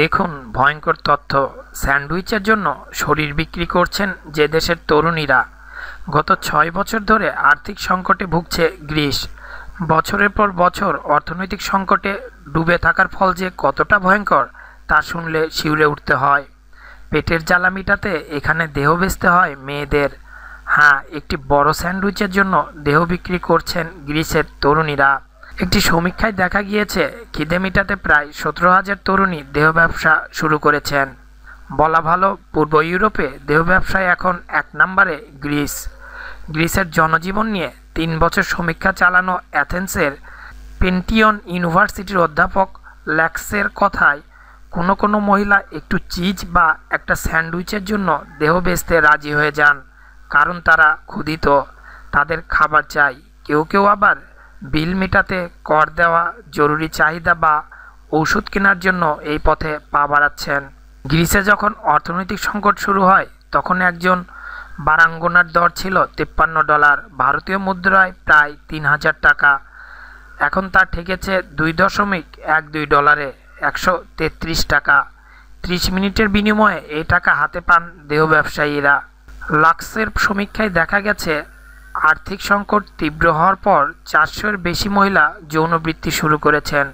দেখুন ভয়ঙ্কর তথ্য স্যান্ডউইচের জন্য শরীর বিক্রি করছেন যে দেশের তরুণীরা গত ছয় বছর ধরে আর্থিক সংকটে ভুগছে গ্রিস বছরের পর বছর অর্থনৈতিক সংকটে ডুবে থাকার ফল যে কতটা ভয়ঙ্কর তা শুনলে শিউরে উঠতে হয় পেটের জ্বালা মিটাতে এখানে দেহ বেচতে হয় মেয়েদের হ্যাঁ একটি বড় স্যান্ডউইচের জন্য দেহ বিক্রি করছেন গ্রিসের তরুণীরা একটি সমীক্ষায় দেখা গিয়েছে খিদেমিটাতে প্রায় সতেরো হাজার তরুণী দেহ ব্যবসা শুরু করেছেন বলা ভালো পূর্ব ইউরোপে দেহ ব্যবসায় এখন এক নম্বরে গ্রিস গ্রিসের জনজীবন নিয়ে তিন বছর সমীক্ষা চালানো অ্যাথেন্সের পেন্টিয়ন ইউনিভার্সিটির অধ্যাপক ল্যাক্সের কথায় কোনো কোনো মহিলা একটু চিজ বা একটা স্যান্ডউইচের জন্য দেহ বেচতে রাজি হয়ে যান কারণ তারা ক্ষুধিত তাদের খাবার চাই কেউ কেউ আবার বিল মেটাতে কর দেওয়া জরুরি চাহিদা বা ওষুধ কেনার জন্য এই পথে পা বাড়াচ্ছেন গ্রিসে যখন অর্থনৈতিক সংকট শুরু হয় তখন একজন বারাঙ্গনার দর ছিল তেপ্পান্ন ডলার ভারতীয় মুদ্রায় প্রায় তিন হাজার টাকা এখন তা ঠেকেছে দুই দশমিক এক দুই ডলারে একশো তেত্রিশ টাকা ত্রিশ মিনিটের বিনিময়ে এই টাকা হাতে পান দেহ ব্যবসায়ীরা লাক্সের সমীক্ষায় দেখা গেছে আর্থিক সংকট তীব্র হওয়ার পর চারশোর বেশি মহিলা যৌনবৃত্তি শুরু করেছেন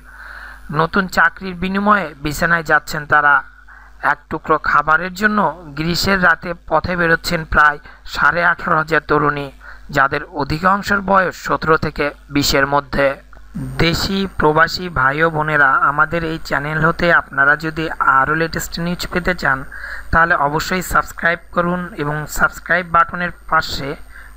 নতুন চাকরির বিনিময়ে বিছানায় যাচ্ছেন তারা এক টুকরো খাবারের জন্য গ্রীষ্মের রাতে পথে বেরোচ্ছেন প্রায় সাড়ে আঠারো হাজার তরুণী যাদের অধিকাংশের বয়স সতেরো থেকে বিশের মধ্যে দেশি প্রবাসী ভাই ও বোনেরা আমাদের এই চ্যানেল হতে আপনারা যদি আরও লেটেস্ট নিউজ পেতে চান তাহলে অবশ্যই সাবস্ক্রাইব করুন এবং সাবস্ক্রাইব বাটনের পাশে